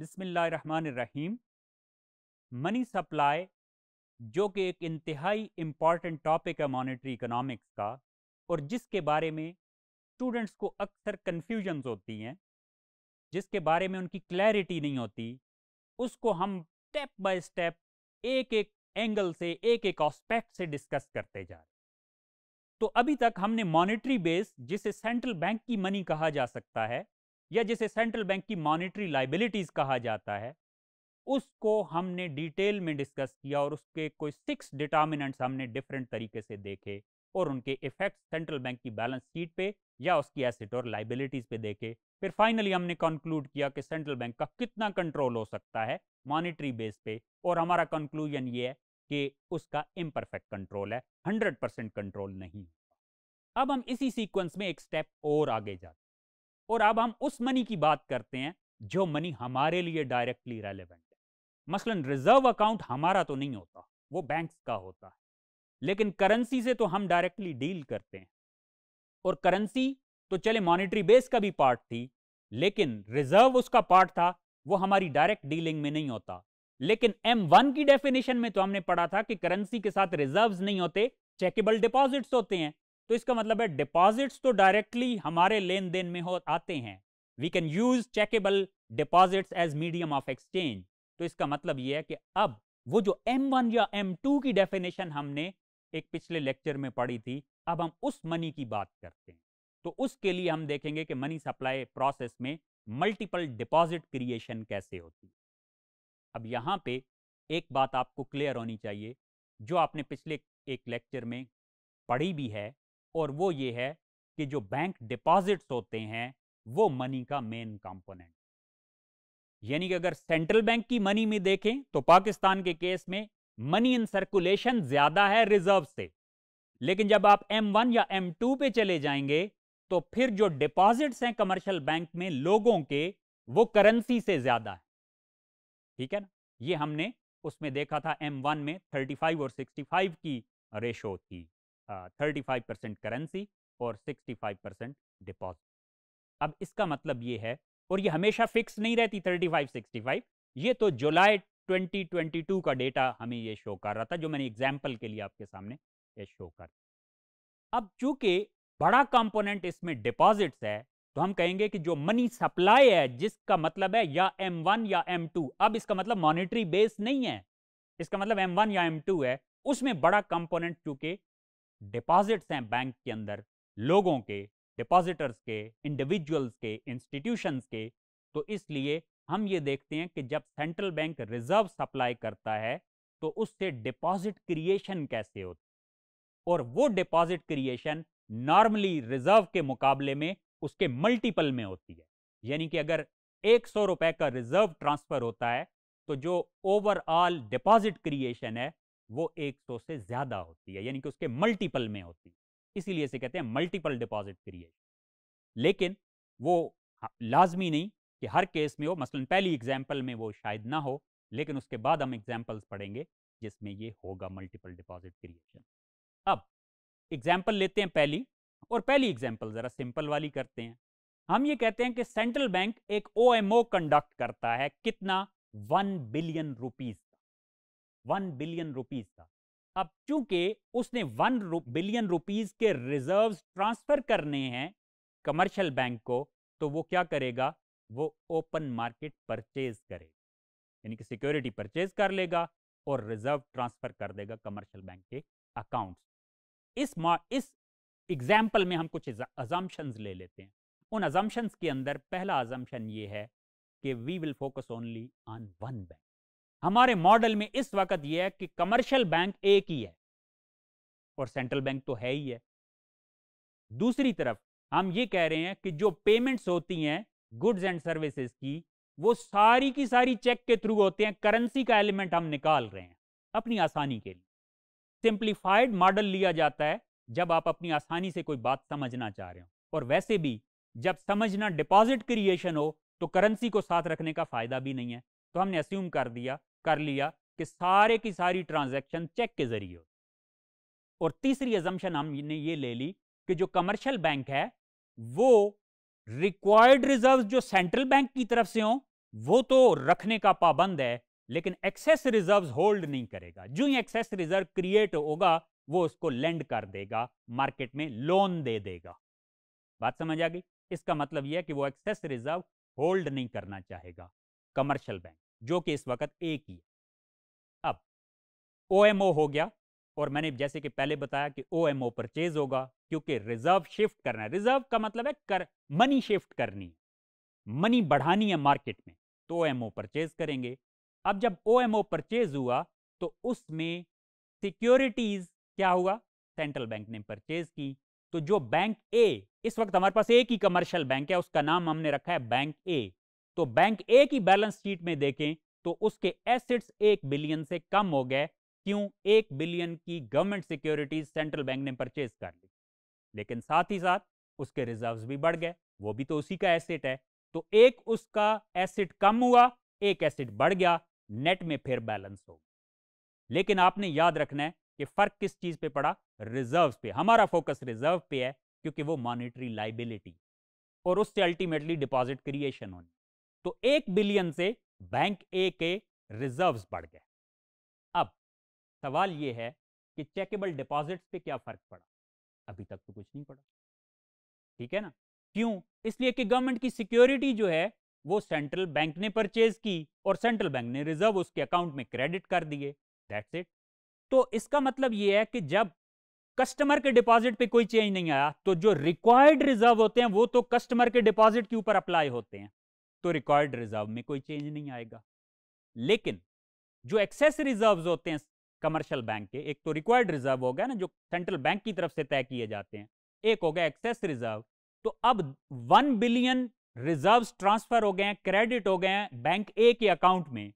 बिसमीम money supply जो कि एक इंतहाई इम्पॉर्टेंट टॉपिक है मॉनेटरी इकोनॉमिक्स का और जिसके बारे में स्टूडेंट्स को अक्सर कन्फ्यूजन्स होती हैं जिसके बारे में उनकी क्लैरिटी नहीं होती उसको हम स्टेप बाय स्टेप एक एक एंगल से एक एक ऑस्पेक्ट से डिस्कस करते जा रहे तो अभी तक हमने मॉनेटरी बेस जिसे सेंट्रल बैंक की मनी कहा जा सकता है या जिसे सेंट्रल बैंक की मॉनिटरी लाइबिलिटीज कहा जाता है उसको हमने डिटेल में डिस्कस किया और उसके कोई सिक्स डिटर्मिनेंट्स हमने डिफरेंट तरीके से देखे और उनके इफेक्ट सेंट्रल बैंक की बैलेंस शीट पे या उसकी एसेट और लाइबिलिटीज पे देखे फिर फाइनली हमने कंक्लूड किया कि सेंट्रल बैंक का कितना कंट्रोल हो सकता है मॉनिटरी बेस पे और हमारा कंक्लूजन ये है कि उसका इम्परफेक्ट कंट्रोल है हंड्रेड परसेंट कंट्रोल नहीं अब हम इसी सीक्वेंस में एक स्टेप और आगे जाते और अब हम उस मनी की बात करते हैं जो मनी हमारे लिए डायरेक्टली रेलिवेंट है मसलन रिजर्व अकाउंट हमारा तो नहीं होता वो बैंक्स का होता है लेकिन करेंसी से तो हम डायरेक्टली डील करते हैं और करेंसी तो चले मॉनिटरी बेस का भी पार्ट थी लेकिन रिजर्व उसका पार्ट था वो हमारी डायरेक्ट डीलिंग में नहीं होता लेकिन वन की डेफिनेशन में तो हमने पढ़ा था कि करेंसी के साथ रिजर्व्स नहीं होते चेकेबल डिपॉजिट्स होते हैं तो इसका मतलब है डिपॉजिट्स तो डायरेक्टली हमारे लेन देन में हो आते हैं we can use checkable deposits as medium of exchange तो इसका मतलब यह है कि अब वो जो M1 या M2 की डेफिनेशन हमने एक पिछले लेक्चर में पढ़ी थी अब हम उस मनी की बात करते हैं तो उसके लिए हम देखेंगे कि मनी सप्लाई प्रोसेस में मल्टीपल डिपॉजिट क्रिएशन कैसे होती है अब यहाँ पे एक बात आपको क्लियर होनी चाहिए जो आपने पिछले एक लेक्चर में पढ़ी भी है और वो ये है कि जो बैंक डिपॉजिट्स होते हैं वो मनी का मेन कंपोनेंट यानी कि अगर सेंट्रल बैंक की मनी में देखें तो पाकिस्तान के केस में मनी इन सर्कुलेशन ज्यादा है रिजर्व से लेकिन जब आप M1 या M2 पे चले जाएंगे तो फिर जो डिपॉजिट्स हैं कमर्शियल बैंक में लोगों के वो करेंसी से ज्यादा है ठीक है ना ये हमने उसमें देखा था M1 में 35 और 65 की रेशो थी 35 परसेंट करेंसी और 65 परसेंट डिपॉजिट अब इसका मतलब ये है और ये हमेशा फिक्स नहीं रहती 35 65 ये तो जुलाई 2022 का डेटा हमें ये शो कर रहा था जो मैंने एग्जाम्पल के लिए आपके सामने ये शो कर अब चूंकि बड़ा कंपोनेंट इसमें डिपॉजिट्स है तो हम कहेंगे कि जो मनी सप्लाई है जिसका मतलब है या M1 या M2 अब इसका मतलब मॉनेटरी बेस नहीं है इसका मतलब M1 या M2 है उसमें बड़ा कंपोनेंट चूंकि डिपॉजिट्स हैं बैंक के अंदर लोगों के डिपॉजिटर्स के इंडिविजुअल्स के इंस्टीट्यूशंस के तो इसलिए हम ये देखते हैं कि जब सेंट्रल बैंक रिजर्व सप्लाई करता है तो उससे डिपॉजिट क्रिएशन कैसे होती और वो डिपॉजिट क्रिएशन नॉर्मली रिजर्व के मुकाबले में उसके मल्टीपल में होती है यानी कि अगर एक सौ रुपए का रिजर्व ट्रांसफर होता है तो जो ओवरऑल डिपॉजिट क्रिएशन है वो 100 से ज़्यादा होती है यानी कि उसके मल्टीपल में होती है इसीलिए इसे कहते हैं मल्टीपल डिपॉजिट क्रिएशन लेकिन वो हाँ, लाजमी नहीं कि हर केस में हो मसलन पहली एग्जाम्पल में वो शायद ना हो लेकिन उसके बाद हम एग्जाम्पल्स पढ़ेंगे जिसमें ये होगा मल्टीपल डिपॉजिट क्रिएशन अब एग्जाम्पल लेते हैं पहली और पहली एग्जाम्पल ज़रा सिंपल वाली करते हैं हम ये कहते हैं कि सेंट्रल बैंक एक ओ कंडक्ट करता है कितना one billion rupees one billion rupees था अब चूंकि उसने वन बिलियन रुपीज के रिजर्व्स ट्रांसफर करने हैं कमर्शियल बैंक को तो वो क्या करेगा वो ओपन मार्केट परचेज करेगा यानी कि सिक्योरिटी परचेज कर लेगा और रिजर्व ट्रांसफर कर देगा कमर्शियल बैंक के अकाउंट इस इस एग्जाम्पल में हम कुछ अजम्पन्स ले लेते हैं उन अजम्पन्स के अंदर पहला अजम्पन ये है कि we will focus only on one bank हमारे मॉडल में इस वक्त यह है कि कमर्शियल बैंक एक ही है और सेंट्रल बैंक तो है ही है दूसरी तरफ हम ये कह रहे हैं कि जो पेमेंट्स होती हैं गुड्स एंड सर्विसेज की वो सारी की सारी चेक के थ्रू होते हैं करेंसी का एलिमेंट हम निकाल रहे हैं अपनी आसानी के लिए सिंप्लीफाइड मॉडल लिया जाता है जब आप अपनी आसानी से कोई बात समझना चाह रहे हो और वैसे भी जब समझना डिपॉजिट क्रिएशन हो तो करेंसी को साथ रखने का फायदा भी नहीं है तो हमने अस्यूम कर दिया कर लिया कि सारे की सारी ट्रांजैक्शन चेक के जरिए और तीसरी एजम्पन हमने ये ले ली कि जो कमर्शियल बैंक है वो रिक्वायर्ड रिजर्व जो सेंट्रल बैंक की तरफ से हो वो तो रखने का पाबंद है लेकिन एक्सेस रिजर्व होल्ड नहीं करेगा जो ही एक्सेस रिजर्व क्रिएट होगा वो उसको लेंड कर देगा मार्केट में लोन दे देगा बात समझ आ गई इसका मतलब यह है कि वो एक्सेस रिजर्व होल्ड नहीं करना चाहेगा कमर्शियल बैंक जो कि इस वक्त एक ही है अब ओ हो गया और मैंने जैसे कि पहले बताया कि ओ एम ओ परचेज होगा क्योंकि रिजर्व शिफ्ट करना है रिजर्व का मतलब है कर मनी शिफ्ट करनी है मनी बढ़ानी है मार्केट में तो ओ एम ओ परचेज करेंगे अब जब ओ एम ओ परचेज हुआ तो उसमें सिक्योरिटीज क्या हुआ सेंट्रल बैंक ने परचेज की तो जो बैंक ए इस वक्त हमारे पास एक ही कमर्शियल बैंक है उसका नाम हमने रखा है बैंक ए तो बैंक ए की बैलेंस शीट में देखें तो उसके एसेट्स एक बिलियन से कम हो गए क्यों एक बिलियन की गवर्नमेंट सिक्योरिटीज सेंट्रल बैंक ने परचेज कर ली लेकिन साथ ही साथ उसके रिजर्व्स भी बढ़ गए वो भी तो उसी का एसेट है तो एक उसका एसेट कम हुआ एक एसेट बढ़ गया नेट में फिर बैलेंस हो लेकिन आपने याद रखना है कि फर्क किस चीज पे पड़ा रिजर्व्स पे हमारा फोकस रिजर्व पे है क्योंकि वो मॉनिटरी लाइबिलिटी और उससे अल्टीमेटली डिपॉजिट क्रिएशन होनी तो एक बिलियन से बैंक ए के रिजर्व्स बढ़ गए अब सवाल यह है कि चेकेबल डिपॉजिट्स पे क्या फर्क पड़ा अभी तक तो कुछ नहीं पड़ा ठीक है ना क्यों इसलिए कि गवर्नमेंट की सिक्योरिटी जो है वो सेंट्रल बैंक ने परचेज की और सेंट्रल बैंक ने रिजर्व उसके अकाउंट में क्रेडिट कर दिए दैट्स इट तो इसका मतलब ये है कि जब कस्टमर के डिपॉजिट पे कोई चेंज नहीं आया तो जो रिक्वायर्ड रिजर्व होते हैं वो तो कस्टमर के डिपॉजिट के ऊपर अप्लाई होते हैं तो रिकॉर्ड रिजर्व में कोई चेंज नहीं आएगा लेकिन जो एक्सेस रिजर्व होते हैं कमर्शियल बैंक के एक तो रिक्वायर्ड रिजर्व हो गया ना जो सेंट्रल बैंक की तरफ से तय किए जाते हैं एक हो गया एक्सेस रिजर्व तो अब वन बिलियन रिजर्व्स ट्रांसफर हो गए हैं क्रेडिट हो गए हैं बैंक ए के अकाउंट में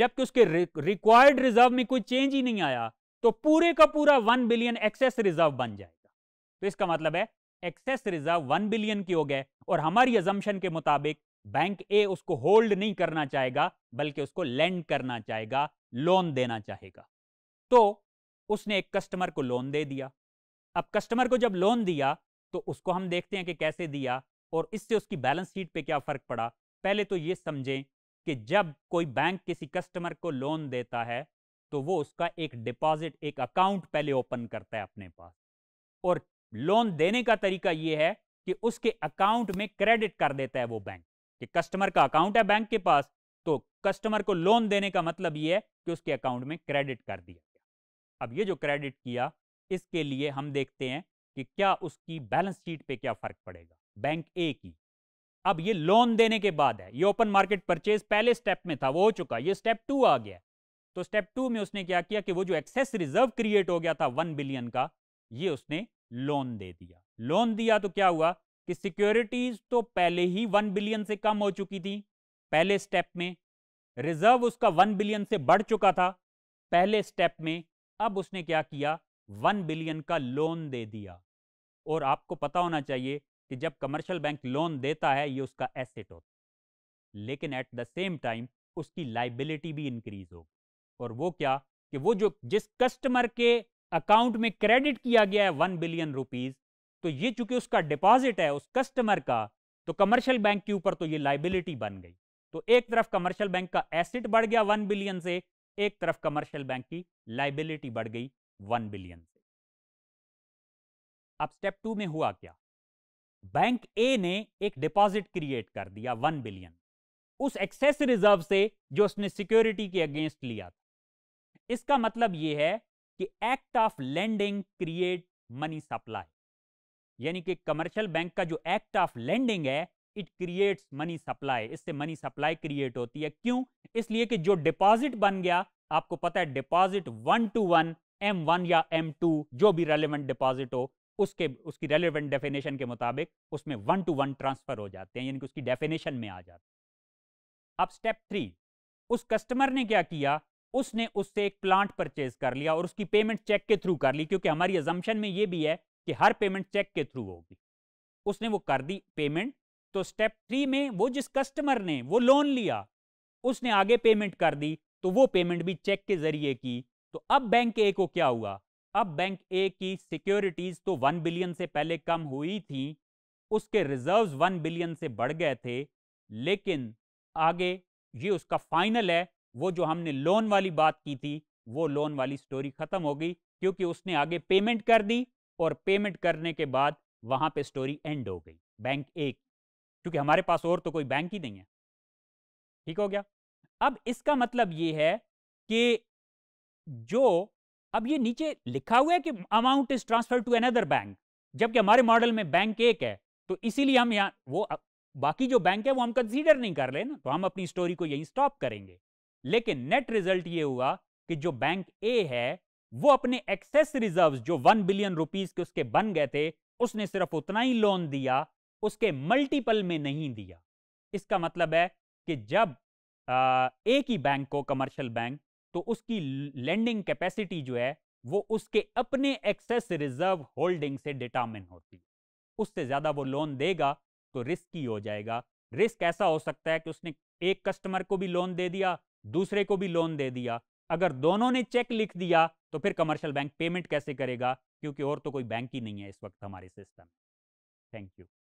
जबकि उसके रिक्वायर्ड रिजर्व में कोई चेंज ही नहीं आया तो पूरे का पूरा वन बिलियन एक्सेस रिजर्व बन जाएगा तो इसका मतलब है एक्सेस रिजर्व वन बिलियन की हो गए और हमारी एजम्पन के मुताबिक बैंक ए उसको होल्ड नहीं करना चाहेगा बल्कि उसको लेंड करना चाहेगा लोन देना चाहेगा तो उसने एक कस्टमर को लोन दे दिया अब कस्टमर को जब लोन दिया तो उसको हम देखते हैं कि कैसे दिया और इससे उसकी बैलेंस शीट पे क्या फर्क पड़ा पहले तो ये समझें कि जब कोई बैंक किसी कस्टमर को लोन देता है तो वो उसका एक डिपॉजिट एक अकाउंट पहले ओपन करता है अपने पास और लोन देने का तरीका ये है कि उसके अकाउंट में क्रेडिट कर देता है वो बैंक कि कस्टमर का अकाउंट है बैंक के पास तो कस्टमर को लोन देने का मतलब ये है कि उसके अकाउंट में क्रेडिट कर दिया गया अब ये जो क्रेडिट किया इसके लिए हम देखते हैं कि क्या उसकी बैलेंस शीट पे क्या फर्क पड़ेगा बैंक ए की अब ये लोन देने के बाद है ये ओपन मार्केट परचेज पहले स्टेप में था वो हो चुका ये स्टेप टू आ गया तो स्टेप टू में उसने क्या किया कि वो जो एक्सेस रिजर्व क्रिएट हो गया था वन बिलियन का ये उसने लोन दे दिया लोन दिया तो क्या हुआ कि सिक्योरिटीज तो पहले ही वन बिलियन से कम हो चुकी थी पहले स्टेप में रिजर्व उसका वन बिलियन से बढ़ चुका था पहले स्टेप में अब उसने क्या किया वन बिलियन का लोन दे दिया और आपको पता होना चाहिए कि जब कमर्शियल बैंक लोन देता है ये उसका एसेट होता लेकिन एट द सेम टाइम उसकी लाइबिलिटी भी इंक्रीज होगी और वो क्या कि वो जो जिस कस्टमर के अकाउंट में क्रेडिट किया गया है वन बिलियन रुपीज तो ये चूंकि उसका डिपॉजिट है उस कस्टमर का तो कमर्शियल बैंक के ऊपर तो ये लाइबिलिटी बन गई तो एक तरफ कमर्शियल बैंक का एसेट बढ़ गया वन बिलियन से एक तरफ कमर्शियल बैंक की लाइबिलिटी बढ़ गई वन बिलियन से अब स्टेप टू में हुआ क्या बैंक ए ने एक डिपॉजिट क्रिएट कर दिया वन बिलियन उस एक्सेस रिजर्व से जो उसने सिक्योरिटी के अगेंस्ट लिया था इसका मतलब यह है कि act of lending create money supply यानी कि कमर्शियल बैंक का जो एक्ट ऑफ लैंडिंग है इट क्रिएट्स मनी सप्लाई इससे मनी सप्लाई क्रिएट होती है क्यों इसलिए कि जो डिपॉजिट बन गया आपको पता है deposit one to one M one या एम टू जो भी रेलिवेंट डिपॉजिट हो उसके उसकी रेलिवेंट डेफिनेशन के मुताबिक उसमें वन टू वन ट्रांसफर हो जाते हैं यानी कि उसकी डेफिनेशन में आ जाते अब स्टेप थ्री उस कस्टमर ने क्या किया उसने उससे एक प्लांट परचेज कर लिया और उसकी पेमेंट चेक के थ्रू कर ली क्योंकि हमारी एजम्पन में ये भी है कि हर पेमेंट चेक के थ्रू होगी उसने वो कर दी पेमेंट तो स्टेप थ्री में वो जिस कस्टमर ने वो लोन लिया उसने आगे पेमेंट कर दी तो वो पेमेंट भी चेक के जरिए की तो अब बैंक ए को क्या हुआ अब बैंक ए की सिक्योरिटीज तो वन बिलियन से पहले कम हुई थी उसके रिजर्व्स वन बिलियन से बढ़ गए थे लेकिन आगे ये उसका फाइनल है वो जो हमने लोन वाली बात की थी वो लोन वाली स्टोरी खत्म हो गई क्योंकि उसने आगे पेमेंट कर दी और पेमेंट करने के बाद वहां पे स्टोरी एंड हो गई बैंक ए की क्योंकि हमारे पास और तो कोई बैंक ही नहीं है ठीक हो गया अब इसका मतलब ये है कि जो अब ये नीचे लिखा हुआ है कि amount is transfer to another bank जबकि हमारे मॉडल में बैंक एक है तो इसीलिए हम यहाँ वो बाकी जो बैंक है वो हम कंसीडर नहीं कर रहे ना तो हम अपनी स्टोरी को यहीं स्टॉप करेंगे लेकिन नेट रिजल्ट ये हुआ कि जो बैंक ए है वो अपने एक्सेस रिजर्व जो वन बिलियन रुपीज के उसके बन गए थे उसने सिर्फ उतना ही लोन दिया उसके मल्टीपल में नहीं दिया इसका मतलब है कि जब आ, एक ही बैंक को कमर्शियल बैंक तो उसकी लेंडिंग कैपेसिटी जो है वो उसके अपने एक्सेस रिजर्व होल्डिंग से डिटामिन होती है उससे ज़्यादा वो लोन देगा तो रिस्की हो जाएगा रिस्क ऐसा हो सकता है कि उसने एक कस्टमर को भी लोन दे दिया दूसरे को भी लोन दे दिया अगर दोनों ने चेक लिख दिया तो फिर कमर्शियल बैंक पेमेंट कैसे करेगा क्योंकि और तो कोई बैंक ही नहीं है इस वक्त हमारे सिस्टम थैंक यू